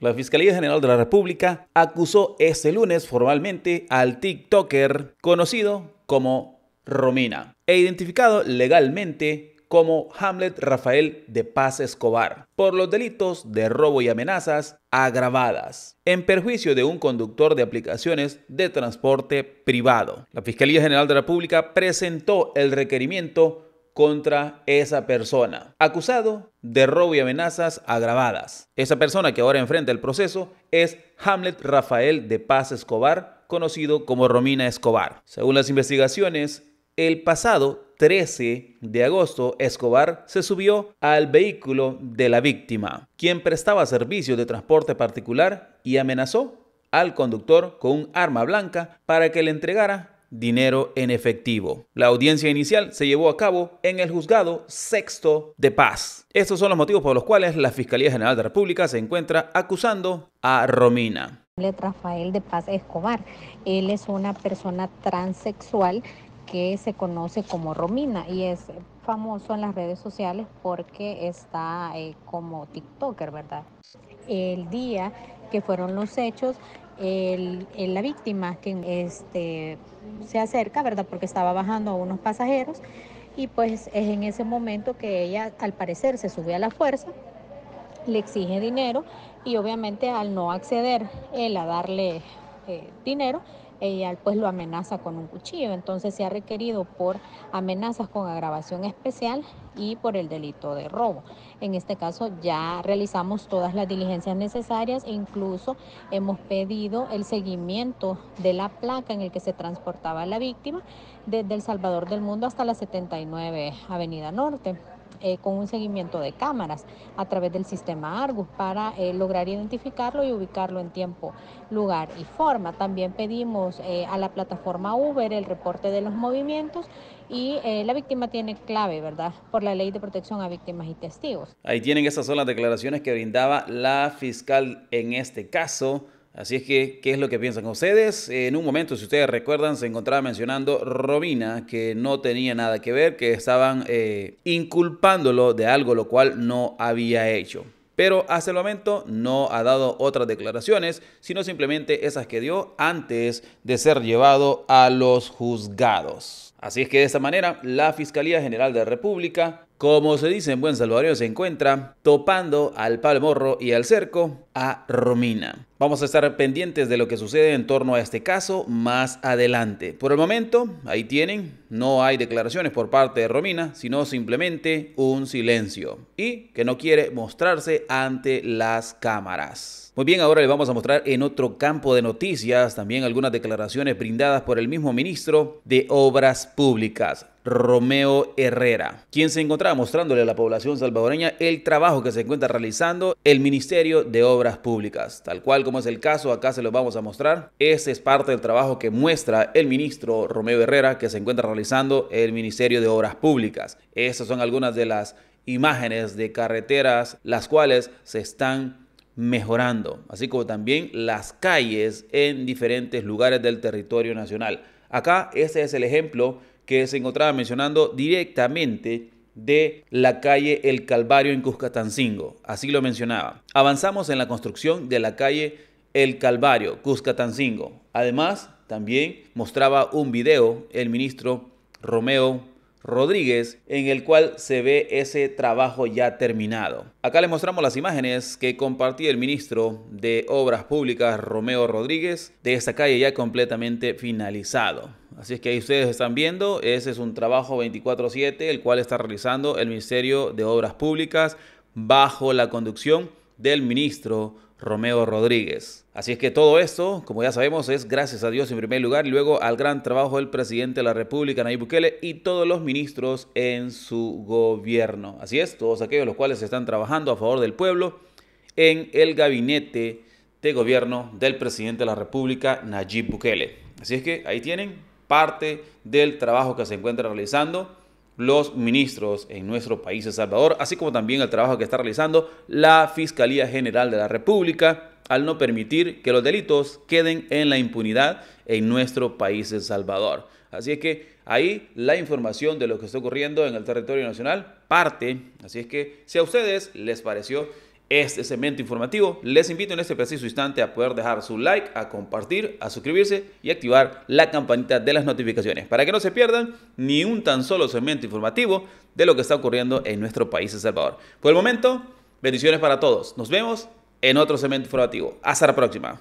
La Fiscalía General de la República acusó este lunes formalmente al TikToker conocido como Romina e identificado legalmente como Hamlet Rafael de Paz Escobar por los delitos de robo y amenazas agravadas en perjuicio de un conductor de aplicaciones de transporte privado. La Fiscalía General de la República presentó el requerimiento contra esa persona, acusado de robo y amenazas agravadas. Esa persona que ahora enfrenta el proceso es Hamlet Rafael de Paz Escobar, conocido como Romina Escobar. Según las investigaciones, el pasado 13 de agosto, Escobar se subió al vehículo de la víctima, quien prestaba servicio de transporte particular y amenazó al conductor con un arma blanca para que le entregara dinero en efectivo. La audiencia inicial se llevó a cabo en el juzgado sexto de paz. Estos son los motivos por los cuales la Fiscalía General de la República se encuentra acusando a Romina. Rafael de Paz Escobar. Él es una persona transexual que se conoce como Romina y es famoso en las redes sociales porque está eh, como TikToker, ¿verdad? El día que fueron los hechos, la víctima que este, se acerca, ¿verdad? Porque estaba bajando a unos pasajeros y pues es en ese momento que ella al parecer se sube a la fuerza, le exige dinero y obviamente al no acceder él a darle eh, dinero, ella pues lo amenaza con un cuchillo. Entonces se ha requerido por amenazas con agravación especial y por el delito de robo. En este caso ya realizamos todas las diligencias necesarias, e incluso hemos pedido el seguimiento de la placa en el que se transportaba la víctima desde El Salvador del Mundo hasta la 79 Avenida Norte. Eh, con un seguimiento de cámaras a través del sistema Argus para eh, lograr identificarlo y ubicarlo en tiempo, lugar y forma. También pedimos eh, a la plataforma Uber el reporte de los movimientos y la víctima tiene clave, ¿verdad?, por la ley de protección a víctimas y testigos. Ahí tienen, esas son las declaraciones que brindaba la fiscal en este caso. Así es que, ¿qué es lo que piensan ustedes? En un momento, si ustedes recuerdan, se encontraba mencionando Robina, que no tenía nada que ver, que estaban eh, inculpándolo de algo lo cual no había hecho. Pero hasta el momento no ha dado otras declaraciones, sino simplemente esas que dio antes de ser llevado a los juzgados. Así es que de esta manera, la Fiscalía General de la República, como se dice en buen Salvador, se encuentra topando al palmorro y al cerco a Romina. Vamos a estar pendientes de lo que sucede en torno a este caso más adelante. Por el momento, ahí tienen, no hay declaraciones por parte de Romina, sino simplemente un silencio y que no quiere mostrarse ante las cámaras. Muy bien, ahora les vamos a mostrar en otro campo de noticias también algunas declaraciones brindadas por el mismo ministro de Obras Públicas, Romeo Herrera, quien se encontraba mostrándole a la población salvadoreña el trabajo que se encuentra realizando el Ministerio de Obras Públicas. Tal cual como es el caso, acá se los vamos a mostrar. Ese es parte del trabajo que muestra el ministro Romeo Herrera que se encuentra realizando el Ministerio de Obras Públicas. Estas son algunas de las imágenes de carreteras las cuales se están mejorando, así como también las calles en diferentes lugares del territorio nacional. Acá este es el ejemplo que se encontraba mencionando directamente de la calle El Calvario en Cuscatancingo. Así lo mencionaba. Avanzamos en la construcción de la calle El Calvario, Cuscatancingo. Además, también mostraba un video el ministro Romeo Rodríguez, en el cual se ve ese trabajo ya terminado. Acá les mostramos las imágenes que compartió el ministro de Obras Públicas, Romeo Rodríguez, de esta calle ya completamente finalizado. Así es que ahí ustedes están viendo, ese es un trabajo 24/7, el cual está realizando el Ministerio de Obras Públicas bajo la conducción del ministro Romeo Rodríguez. Así es que todo esto, como ya sabemos, es gracias a Dios en primer lugar, y luego al gran trabajo del presidente de la República, Nayib Bukele, y todos los ministros en su gobierno. Así es, todos aquellos los cuales están trabajando a favor del pueblo en el gabinete de gobierno del presidente de la República, Nayib Bukele. Así es que ahí tienen parte del trabajo que se encuentra realizando los ministros en nuestro país, El Salvador, así como también el trabajo que está realizando la Fiscalía General de la República al no permitir que los delitos queden en la impunidad en nuestro país, El Salvador. Así es que ahí la información de lo que está ocurriendo en el territorio nacional parte. Así es que si a ustedes les pareció este segmento informativo, les invito en este preciso instante a poder dejar su like, a compartir, a suscribirse y activar la campanita de las notificaciones para que no se pierdan ni un tan solo segmento informativo de lo que está ocurriendo en nuestro país, El Salvador. Por el momento, bendiciones para todos. Nos vemos en otro segmento informativo. Hasta la próxima.